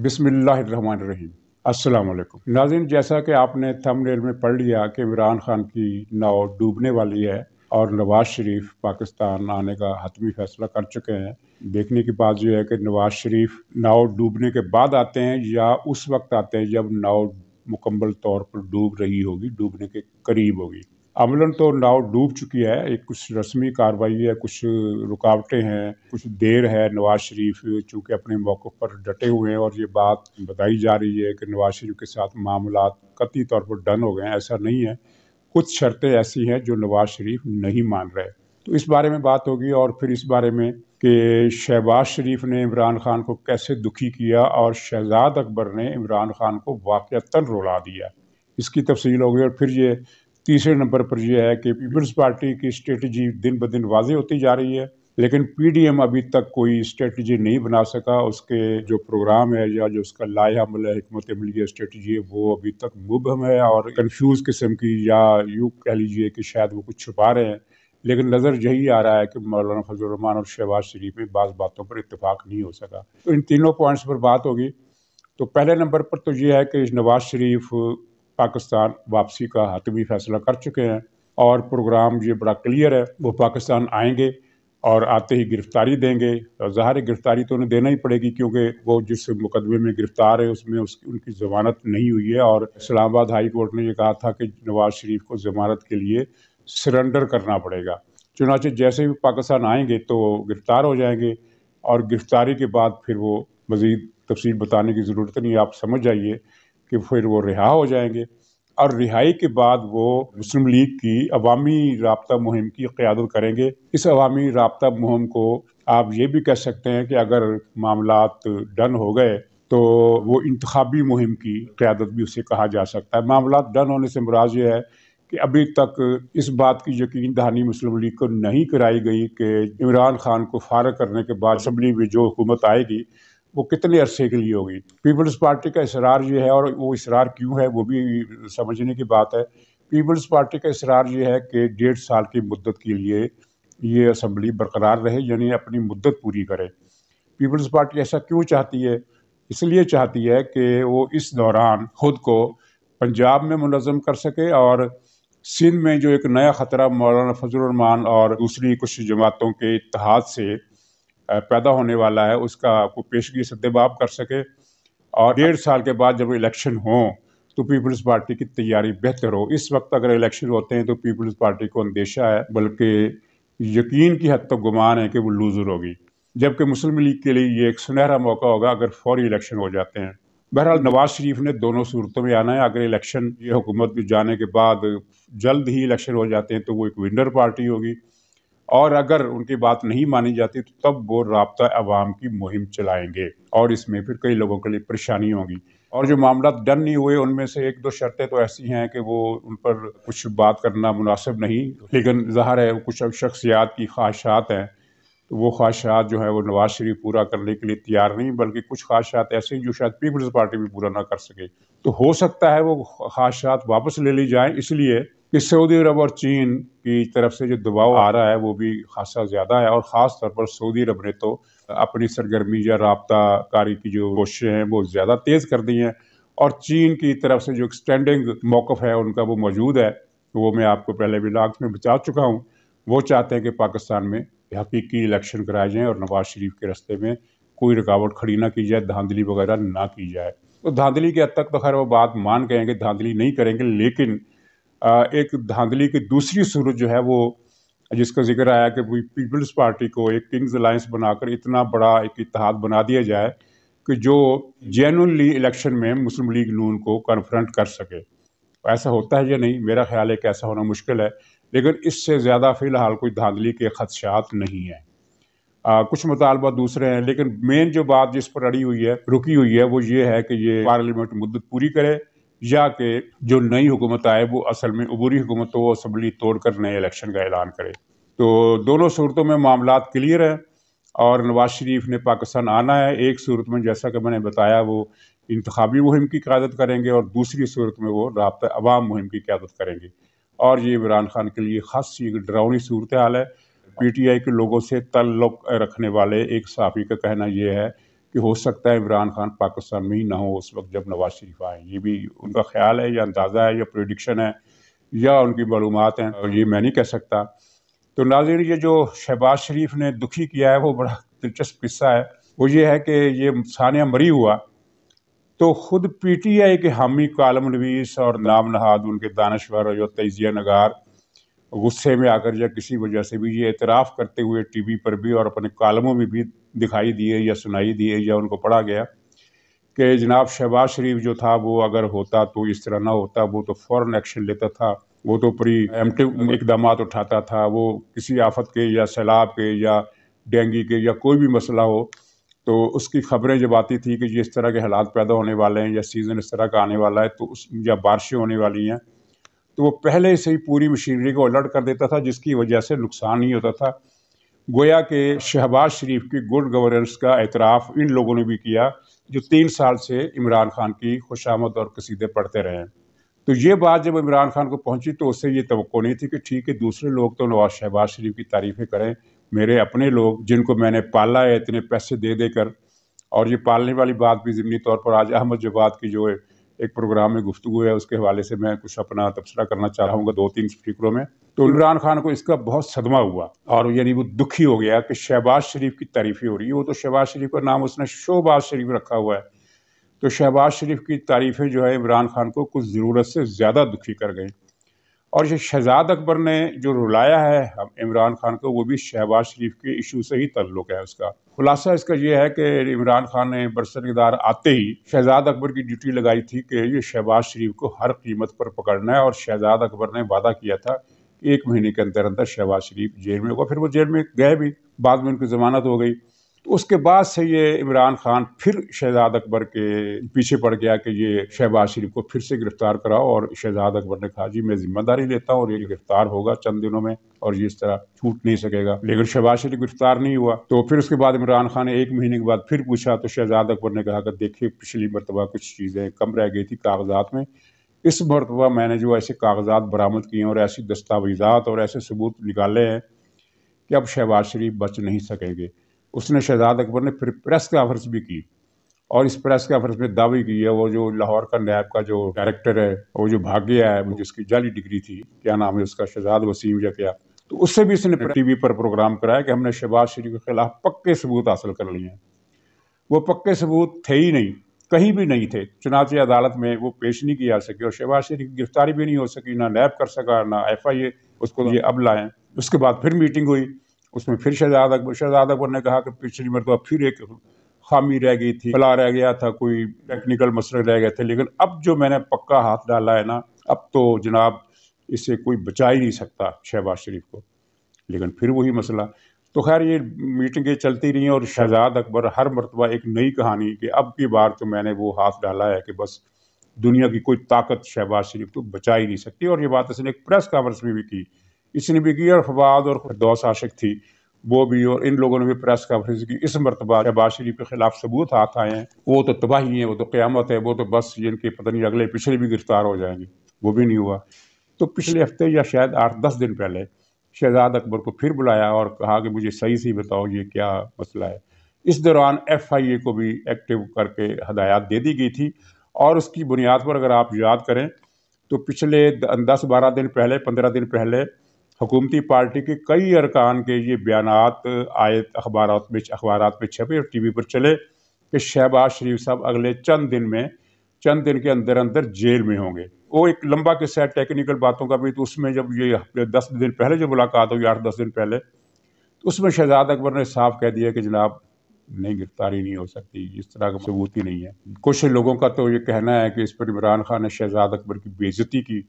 बिसमीम असलकम नाजिन जैसा कि आपने थंबनेल में पढ़ लिया कि इमरान खान की नाव डूबने वाली है और नवाज़ शरीफ पाकिस्तान आने का हतमी फैसला कर चुके हैं देखने की बात यह है कि नवाज़ शरीफ नाव डूबने के बाद आते हैं या उस वक्त आते हैं जब नाव मुकम्मल तौर पर डूब रही होगी डूबने के करीब होगी अमलन तो नाव डूब चुकी है एक कुछ रस्मी कार्रवाई है कुछ रुकावटें हैं कुछ देर है नवाज शरीफ चूँकि अपने मौक़ों पर डटे हुए हैं और ये बात बताई जा रही है कि नवाज शरीफ के साथ मामला कती तौर पर डन हो गए हैं ऐसा नहीं है कुछ शर्तें ऐसी हैं जो नवाज शरीफ नहीं मान रहे तो इस बारे में बात होगी और फिर इस बारे में कि शहबाज शरीफ ने इमरान खान को कैसे दुखी किया और शहजाद अकबर ने इमरान खान को वाक़ता रोला दिया इसकी तफसील होगी और फिर ये तीसरे नंबर पर यह है कि पीपल्स पार्टी की स्ट्रेटजी दिन ब दिन वाजे होती जा रही है लेकिन पीडीएम अभी तक कोई स्ट्रेटजी नहीं बना सका उसके जो प्रोग्राम है या जो उसका लाया मल है हमत अमली स्ट्रेटजी है वो अभी तक मुबहम है और कन्फ्यूज़ किस्म की या यूँ कह लीजिए कि शायद वो कुछ छुपा रहे हैं लेकिन नज़र यही आ रहा है कि मौलाना फजलरहमान और शहबाज शरीफ में बाज़ बातों पर इतफाक़ नहीं हो सका तो इन तीनों पॉइंट्स पर बात होगी तो पहले नंबर पर तो ये है कि नवाज़ शरीफ पाकिस्तान वापसी का हतमी फैसला कर चुके हैं और प्रोग्राम ये बड़ा क्लियर है वो पाकिस्तान आएंगे और आते ही गिरफ्तारी देंगे ज़ाहिर गिरफ्तारी तो उन्हें देना ही पड़ेगी क्योंकि वो जिस मुकदमे में गिरफ्तार है उसमें उसकी उनकी जमानत नहीं हुई है और इस्लामाबाद हाई कोर्ट ने यह कहा था कि नवाज शरीफ को जमानत के लिए सरेंडर करना पड़ेगा चुनाचे जैसे भी पाकिस्तान आएंगे तो गिरफ़्तार हो जाएंगे और गिरफ़्तारी के बाद फिर वो मज़ीद तफसील बताने की ज़रूरत नहीं आप समझ जाइए कि फिर वो रिहा हो जाएंगे और रिहाई के बाद वो मुस्लिम लीग की अवामी रबता मुहिम की क्यादत करेंगे इस अवामी रबता मुहिम को आप ये भी कह सकते हैं कि अगर मामला डन हो गए तो वो इंतबी मुहिम की क्यादत भी उसे कहा जा सकता है मामला डन होने से मराज ये है कि अभी तक इस बात की यकीन दहानी मुस्लिम लीग को नहीं कराई गई कि इमरान खान को फारग करने के बाद असम्बली में जो हुकूमत आएगी वो कितने अरसे के लिए होगी पीपल्स पार्टी का इसरार ये है और वो इसरार क्यों है वो भी समझने की बात है पीपल्स पार्टी का इसरार ये है कि डेढ़ साल की मुद्दत के लिए ये असम्बली बरकरार रहे यानी अपनी मुद्दत पूरी करे पीपल्स पार्टी ऐसा क्यों चाहती है इसलिए चाहती है कि वो इस दौरान ख़ुद को पंजाब में मुनज़म कर सके और सिंध में जो एक नया ख़तरा मौलाना फजलरमान और दूसरी कुछ जमातों के इतिहाद से पैदा होने वाला है उसका आपको पेशगी सदब कर सके और डेढ़ साल के बाद जब इलेक्शन हों तो पीपल्स पार्टी की तैयारी बेहतर हो इस वक्त अगर इलेक्शन होते हैं तो पीपल्स पार्टी को अंदेशा है बल्कि यकीन की हद तक गुमान है कि वो लूज़र होगी जबकि मुस्लिम लीग के लिए ये एक सुनहरा मौका होगा अगर फौरी इलेक्शन हो जाते हैं बहरहाल नवाज शरीफ ने दोनों सूरतों में आना है अगर इलेक्शन ये हुकूमत जाने के बाद जल्द ही इलेक्शन हो जाते हैं तो वो एक विनर पार्टी होगी और अगर उनकी बात नहीं मानी जाती तो तब वो रबता आवाम की मुहिम चलाएंगे और इसमें फिर कई लोगों के लिए परेशानी होगी और जो मामला डन नहीं हुए उनमें से एक दो शर्तें तो ऐसी हैं कि वो उन पर कुछ बात करना मुनासिब नहीं लेकिन ज़ाहिर है कुछ शख्सियात की ख्वाहिशात हैं तो वो ख्वाहिशात जो है वो नवाज शरीफ पूरा करने के लिए तैयार नहीं बल्कि कुछ ख्वाहिशात ऐसे हैं जो शायद पीपल्स पार्टी भी पूरा ना कर सके तो हो सकता है वो ख्वाहिशात वापस ले ली जाए इसलिए कि सऊदी अरब और चीन की तरफ से जो दबाव आ रहा है वो भी खासा ज़्यादा है और ख़ास तौर पर सऊदी अरब ने तो अपनी सरगर्मी या रबता कारी की जो कोशिशें हैं वो ज़्यादा तेज़ कर दी हैं और चीन की तरफ से जो एक्सटेंडिंग मौक़ है उनका वो मौजूद है वो मैं आपको पहले भी लाख में बचा चुका हूँ वो चाहते हैं कि पाकिस्तान में हकीकी इलेक्शन कराए जाएँ और नवाज शरीफ के रस्ते में कोई रुकावट खड़ी ना की जाए धांधली वगैरह ना की जाए तो धांधली के हद तक तो खैर वो बात मान गए कि धांधली नहीं करेंगे लेकिन एक धांधली की दूसरी सूरत जो है वो जिसका जिक्र आया कि पीपल्स पार्टी को एक किंग्स अलायंस बनाकर इतना बड़ा एक इतिहाद बना दिया जाए कि जो जेनली इलेक्शन में मुस्लिम लीग नून को कन्फ्रंट कर सके ऐसा होता है या नहीं मेरा ख्याल है कि ऐसा होना मुश्किल है लेकिन इससे ज़्यादा फ़िलहाल कोई धांधली के खदशात नहीं हैं कुछ मुतालबा दूसरे हैं लेकिन मेन जो बात जिस पर अड़ी हुई है रुकी हुई है वो ये है कि ये पार्लियामेंट मुद्दत पूरी करे या कि जो नई हुकूमत आए वो असल में अबूरी हुकूमत हो असम्बली तोड़ कर नए इलेक्शन का ऐलान करे तो दोनों सूरतों में मामला क्लियर हैं और नवाज शरीफ ने पाकिस्तान आना है एक सूरत में जैसा कि मैंने बताया वो इंतबी मुहिम की क्यादत करेंगे और दूसरी सूरत में वो रबता अवाम मुहिम की क्यादत करेंगे और ये इमरान खान के लिए खास एक डरावनी सूरत हाल है पीटीआई के लोगों से तल्लुक रखने वाले एक सहाफ़ी का कहना यह है कि हो सकता है इमरान खान पाकिस्तान में ही ना हो उस वक्त जब नवाज शरीफ आए ये भी उनका ख्याल है या अंदाज़ा है या प्रोडिक्शन है या उनकी मालूम हैं और ये मैं नहीं कह सकता तो नाजिर ये जो शहबाज शरीफ ने दुखी किया है वो बड़ा दिलचस्प किस्सा है वो ये है कि ये सानिया मरी हुआ तो ख़ुद पी टी आई के हामी कालम नवीस और नाम नहाद उनके दानश्वर और तजिया नगार गुस्से में आकर या किसी वजह से भी ये एतराफ़ करते हुए टी वी पर भी और अपने कालमों में भी दिखाई दिए या सुनाई दिए या उनको पढ़ा गया कि जनाब शहबाज शरीफ जो था वो अगर होता तो इस तरह ना होता वो तो फ़ौर एक्शन लेता था वो तो पूरी एमटिव इकदाम उठाता था वो किसी आफत के या सैलाब के या डेंगी के या कोई भी मसला हो तो उसकी खबरें जब आती थी कि जिस इस तरह के हालात पैदा होने वाले हैं या सीज़न इस तरह का आने वाला है तो उस या बारिशें होने वाली हैं तो वो पहले से ही पूरी मशीनरी को अलर्ट कर देता था जिसकी वजह से नुकसान ही होता था गोया के शहबाज शरीफ की गुड गवर्नेंस का एतराफ़ इन लोगों ने भी किया जो तीन साल से इमरान खान की खुशामद और कसीदे पढ़ते रहे तो ये बात जब इमरान खान को पहुंची तो उससे ये तो नहीं थी कि ठीक है दूसरे लोग तो नवाज शहबाज शरीफ की तारीफ़ें करें मेरे अपने लोग जिनको मैंने पाला है इतने पैसे दे देकर और ये पालने वाली बात भी ज़मनी तौर पर आज अहमद जवाद की जो एक प्रोग्राम में गुफ्तु है उसके हवाले से मैं कुछ अपना तबसरा करना चाहूँगा दो तीन फिक्रों में तो इमरान खान को इसका बहुत सदमा हुआ और यानी वो दुखी हो गया कि शहबाज शरीफ की तारीफ़ी हो रही है वो तो शहबाज शरीफ का नाम उसने शोबाज शरीफ रखा हुआ है तो शहबाज शरीफ की तारीफ़ें जो है इमरान खान को कुछ ज़रूरत से ज़्यादा दुखी कर गई और ये शहजाद अकबर ने जो रुलाया है इमरान खान को वो भी शहबाज शरीफ के इशू से ही तल्लुक है उसका खुलासा इसका यह है कि इमरान खान ने बरसर आते ही शहजाद अकबर की ड्यूटी लगाई थी कि ये शहबाज शरीफ को हर कीमत पर पकड़ना है और शहजाद अकबर ने वादा किया था एक महीने के अंदर अंदर शहबाज शरीफ जेल में होगा फिर वो जेल में गए भी बाद में उनकी जमानत हो गई तो उसके बाद से ये इमरान खान फिर शहजाद अकबर के पीछे पड़ गया कि ये शहबाज शरीफ को फिर से गिरफ़्तार कराओ और शहजाद अकबर ने कहा जी मैं ज़िम्मेदारी लेता हूँ और ये गिरफ़्तार होगा चंद दिनों में और ये इस तरह छूट नहीं सकेगा लेकिन शहबाज शरीफ गिरफ़्तार नहीं हुआ तो फिर उसके बाद इमरान खान ने एक महीने के बाद फिर पूछा तो शहजाद अकबर ने कहा कि देखिए पिछली मरतबा कुछ चीज़ें कम रह गई थी कागजात में इस मरतबा मैंने जो ऐसे कागजात बरामद किए हैं और ऐसी दस्तावेज़ात और ऐसे सबूत निकाले हैं कि अब शहबाज शरीफ बच नहीं सकेंगे उसने शहजाद अकबर ने फिर प्रेस काफ्रेंस भी की और इस प्रेस काफ्रेंस में दावी की है वो जो लाहौर का नैब का जो डायरेक्टर है वो जो भाग गया है जिसकी जाली डिग्री थी क्या नाम है उसका शहजाद वसीम या क्या तो उससे भी इसने टीवी हाँ। पर प्रोग्राम कराया कि हमने शहबाज शरीफ के खिलाफ पक्के सबूत हासिल कर लिए हैं वो पक्के सबूत थे ही नहीं कहीं भी नहीं थे चुनावी अदालत में वो पेश नहीं की जा और शहबाज शरीफ की गिरफ्तारी भी नहीं हो सकी ना नैब कर सका ना एफ आई ए उसको हाँ। ये अब लाएं उसके बाद फिर मीटिंग हुई उसमें फिर शहजाद अकबर शहजाद अकबर ने कहा कि पिछली मरतबा फिर एक खामी रह गई थी फला रह गया था कोई टेक्निकल मसले रह गए थे लेकिन अब जो मैंने पक्का हाथ डाला है ना अब तो जनाब इससे कोई बचा ही नहीं सकता शहबाज शरीफ को लेकिन फिर वही मसला तो खैर ये मीटिंगें चलती रहीं और शहजाद अकबर हर मरतबा एक नई कहानी कि अब की बार तो मैंने वो हाथ डाला है कि बस दुनिया की कोई ताकत शहबाज शरीफ को तो बचा ही नहीं सकती और ये बात इसने एक प्रेस कॉन्फ्रेंस में भी की इसने भी की और फवाद और खुदौस आशिक थी वो भी और इन लोगों ने भी प्रेस कॉन्फ्रेंस की इस मरतबा शहबाज शरीफ के खिलाफ सबूत हाथ आए हैं वो तो तबाही है वो तो क़्यामत है वो तो बस जिनके पता नहीं अगले पिछले भी गिरफ्तार हो जाएंगे वो भी नहीं हुआ तो पिछले हफ्ते या शायद आठ दस दिन पहले शहजाद अकबर को फिर बुलाया और कहा कि मुझे सही सही बताओ ये क्या मसला है इस दौरान एफ आई ए को भी एक्टिव करके हदायत दे दी गई थी और उसकी बुनियाद पर अगर आप याद करें तो पिछले दस बारह दिन पहले पंद्रह दिन पहले हुकूमती पार्टी के कई अरकान के ये बयान आए अखबार में अखबार में छपे और टी वी पर चले कि शहबाज शरीफ साहब अगले चंद दिन में चंद दिन के अंदर अंदर जेल में होंगे वो एक लंबा किस्सा है टेक्निकल बातों का भी तो उसमें जब ये दस दिन पहले जो मुलाकात हुई आठ दस दिन पहले तो उसमें शहजाद अकबर ने साफ कह दिया कि जनाब नहीं गिरफ्तारी नहीं हो सकती इस तरह का सबूत ही नहीं है कुछ लोगों का तो ये कहना है कि इस पर इमरान खान ने शहजाद अकबर की बेजती की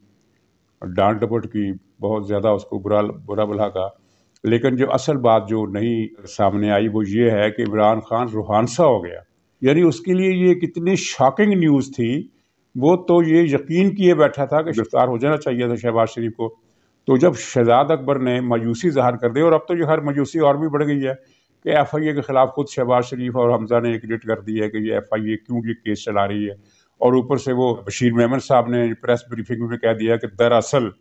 डांट डपट की बहुत ज़्यादा उसको बुरा बुरा भला का लेकिन जो असल बात जो नहीं सामने आई वो ये है कि इमरान खान रूहानसा हो गया यानी उसके लिए ये कितनी शॉकिंग न्यूज़ थी वो तो ये यकीन किए बैठा था कि गिरफ्तार हो जाना चाहिए था शहबाज शरीफ को तो जब शहजाद अकबर ने मायूसी ज़ाहिर कर दी और अब तो ये हर मायूसी और भी बढ़ गई है कि एफ आई ए के ख़िलाफ़ खुद शहबाज शरीफ और हमजा ने एक डिट कर दी है कि ये एफ आई ए क्यों ये केस चला रही है और ऊपर से वो बशीर मेमन साहब ने प्रेस ब्रीफिंग में कह दिया कि दरअसल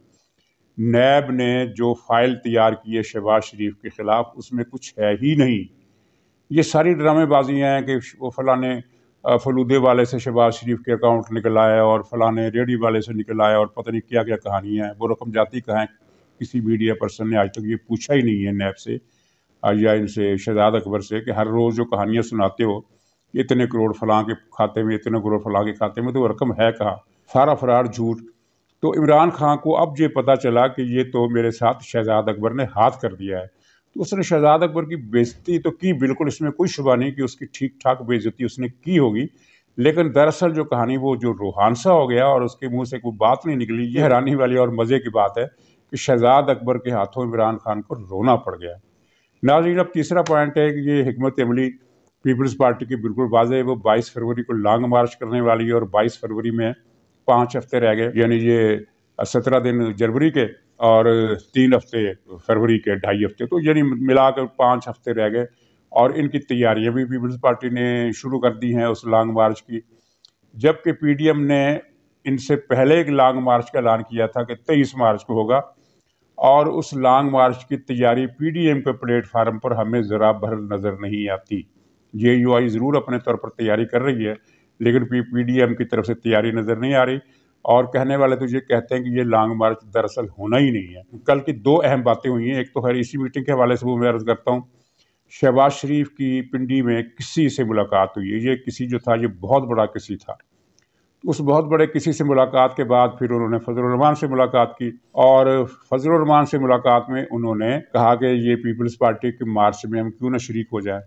नैब ने जो फाइल तैयार की है शहबाज शरीफ के ख़िलाफ़ उसमें कुछ है ही नहीं ये सारी ड्रामेबाजियाँ हैं कि वो फलाने फलूदे वाले से शहबाज शरीफ के अकाउंट निकल आया और फलाने रेडी वाले से निकल आया और पता नहीं क्या क्या कहानियाँ हैं वो रकम जाती कहाँ किसी मीडिया पर्सन ने आज तक ये पूछा ही नहीं है नैब से या इनसे शहजाद अकबर से कि हर रोज़ जो कहानियाँ सुनाते हो इतने करोड़ फलां के खाते में इतने करोड़ फलां के खाते में तो रकम है कहाँ सारा फरार झूठ तो इमरान खान को अब ये पता चला कि ये तो मेरे साथ शहजाद अकबर ने हाथ कर दिया है तो उसने शहजाद अकबर की बेजती तो की बिल्कुल इसमें कोई शुबा नहीं कि उसकी ठीक ठाक बेज़ती उसने की होगी लेकिन दरअसल जो कहानी वो जो रूहानसा हो गया और उसके मुंह से कोई बात नहीं निकली ये हैरानी वाली और मज़े की बात है कि शहजाद अकबर के हाथों इमरान खान को रोना पड़ गया नाजरीन अब तीसरा पॉइंट है कि ये हमत अमली पीपल्स पार्टी की बिल्कुल वाजह है वो 22 फरवरी को लॉन्ग मार्च करने वाली है और 22 फरवरी में पाँच हफ्ते रह गए यानी ये सत्रह दिन जनवरी के और तीन हफ्ते फरवरी के ढाई हफ्ते तो यानी मिलाकर पाँच हफ्ते रह गए और इनकी तैयारियां भी पीपल्स पार्टी ने शुरू कर दी हैं उस लॉन्ग मार्च की जबकि पी ने इनसे पहले एक लॉन्ग मार्च का ऐलान किया था कि तेईस मार्च को होगा और उस लॉन्ग मार्च की तैयारी पीडीएम के प्लेटफार्म पर हमें ज़रा भर नज़र नहीं आती जे यू आई ज़रूर अपने तौर पर तैयारी कर रही है लेकिन पी पी डी एम की तरफ से तैयारी नज़र नहीं आ रही और कहने वाले तो ये कहते हैं कि ये लॉन्ग मार्च दरअसल होना ही नहीं है कल की दो अहम बातें हुई हैं एक तो खैर इसी मीटिंग के हवाले से वो मैं अर्ज़ करता हूँ शहबाज शरीफ की पिंडी में किसी से मुलाकात हुई है ये किसी जो था ये बहुत बड़ा किसी था उस बहुत बड़े किसी से मुलाकात के बाद फिर उन्होंने फजलरहमान से मुलाकात की और फजलरहमान से मुलाकात में उन्होंने कहा कि ये पीपल्स पार्टी के मार्च में हम क्यों ना शरीक हो जाए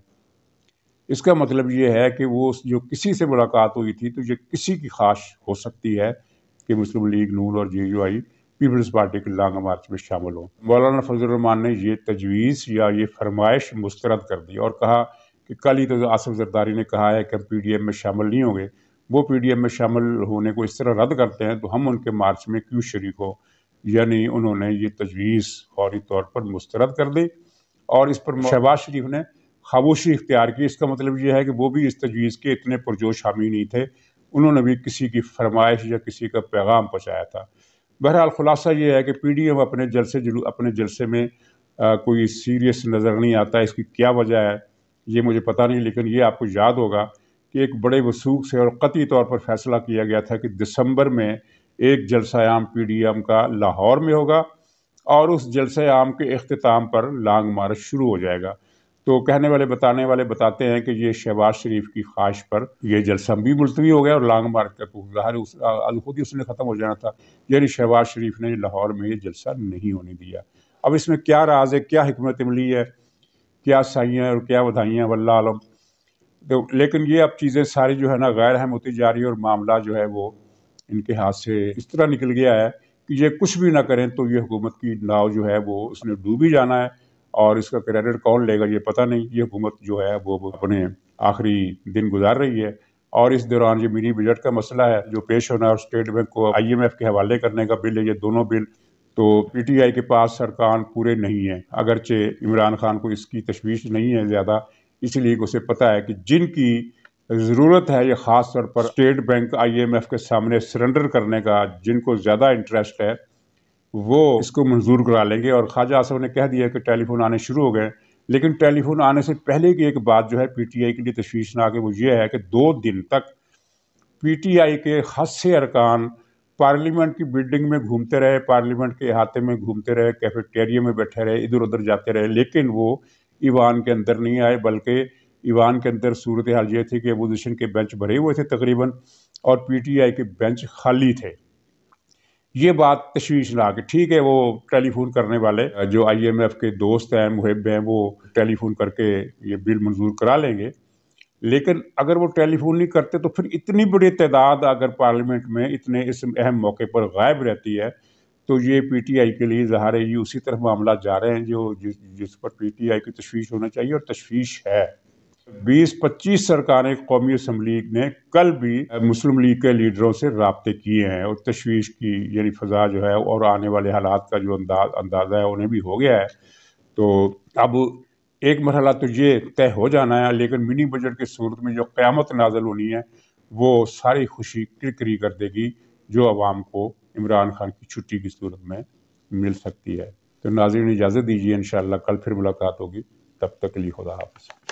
इसका मतलब ये है कि वो जो किसी से मुलाकात हुई थी तो ये किसी की खाश हो सकती है कि मुस्लिम लीग नून और J U I peoples party के लांग मार्च में शामिल हों मौलाना फजलरहमान ने ये तजवीज़ या ये फरमाइश मुस्रद कर दी और कहा कि कल ही तो आसफ जरदारी ने कहा है कि हम पी डी एम में शामिल नहीं होंगे वो पी डी एम में शामिल होने को इस तरह रद्द करते हैं तो हम उनके मार्च में क्यों शरीक हो यानी उन्होंने ये तजवीज़ फौरी तौर पर मुस्रद कर दी और इस पर शहबाज शरीफ ने खामोशी इख्तियार की इसका मतलब यह है कि वो भी इस तजवीज़ के इतने पुरजोश हामी नहीं थे उन्होंने भी किसी की फरमाइश या किसी का पैगाम पहुँचाया था बहरहाल खुलासा ये है कि पी डी एम अपने जलसे जुलू अपने जलसे में आ, कोई सीरियस नज़र नहीं आता इसकी क्या वजह है ये मुझे पता नहीं लेकिन ये आपको याद होगा कि एक बड़े वसूख से और कती तौर पर फैसला किया गया था कि दिसंबर में एक जलसायाम पी डी एम का लाहौर में होगा और उस जलसे आम के अख्ताम पर लांग मार्च शुरू हो जाएगा तो कहने वाले बताने वाले बताते हैं कि ये शहबाज शरीफ की ख्वाहिश पर यह जलसा भी मुलतवी हो गया और लांग मार्च का तो ज़ाहिर उस खुद ही उसने ख़त्म हो जाना था यानी शहबाज शरीफ ने लाहौर में ये जलसा नहीं होने दिया अब इसमें क्या राज है क्या हमत अमली है क्या साइयाँ और क्या बधाइयाँ वल्ला आलम तो लेकिन ये अब चीज़ें सारी जो है ना गैर अहम होती जा रही है और मामला जो है वो इनके हाथ से इस तरह निकल गया है कि ये कुछ भी ना करें तो ये हुकूमत की नाव जो है वो उसने डूबी जाना है और इसका क्रेडिट कौन लेगा ये पता नहीं ये हुकूमत जो है वो अपने आखिरी दिन गुजार रही है और इस दौरान ये मिनी बजट का मसला है जो पेश होना और स्टेट बैंक को आईएमएफ के हवाले करने का बिल है ये दोनों बिल तो पीटीआई के पास सरकार पूरे नहीं है अगरचे इमरान खान को इसकी तशवीश नहीं है ज़्यादा इसलिए उसे पता है कि जिनकी ज़रूरत है ये ख़ास तौर पर स्टेट बैंक आईएमएफ के सामने सरेंडर करने का जिनको ज़्यादा इंटरेस्ट है वो इसको मंजूर करा लेंगे और ख्वाजा आसफ ने कह दिया कि टेलीफोन आने शुरू हो गए लेकिन टेलीफोन आने से पहले की एक बात जो है पीटीआई के लिए तशवीशनाक है वो ये है कि दो दिन तक पीटीआई के हस्से अरकान पार्लियामेंट की बिल्डिंग में घूमते रहे पार्लियामेंट के अहाते में घूमते रहे कैफेटेरिया में बैठे रहे इधर उधर जाते रहे लेकिन वो ईवान के अंदर नहीं आए बल्कि ईवान के अंदर सूरत हाल ये थी कि अपोजिशन के बेंच भरे हुए थे तकरीबन और आई के बेंच खाली थे ये बात तशवीश ला के ठीक है वो टेलीफोन करने वाले जो आईएमएफ के दोस्त हैं मुहब हैं वो टेलीफोन करके ये बिल मंजूर करा लेंगे लेकिन अगर वो टेलीफोन नहीं करते तो फिर इतनी बड़ी तादाद अगर पार्लियामेंट में इतने इस अहम मौके पर गायब रहती है तो ये पीटीआई के लिए है ये उसी तरफ मामला जा रहे हैं जो जिस जिस पर पीटीआई की तशवीश होना चाहिए और तशवीश है बीस पच्चीस सरकारें कौमी असम्बली ने कल भी मुस्लिम लीग के लीडरों से रबते किए हैं और तशवीश की यानी फ़जा जो है और आने वाले हालात का जो अंदाज अंदाज़ा है उन्हें भी हो गया है तो अब एक मरहला तो ये तय हो जाना है लेकिन मिनी बजट की सूरत में जो क़्यामत नाजल होनी है वो सारी खुशी क्रिक्री कर देगी जो आवाम को इमरान खान की छुट्टी की सूरत में मिल सकती है तो नाजरन इजाज़त दीजिए इन कल फिर मुलाकात होगी तब तक के लिए खुदा हाफ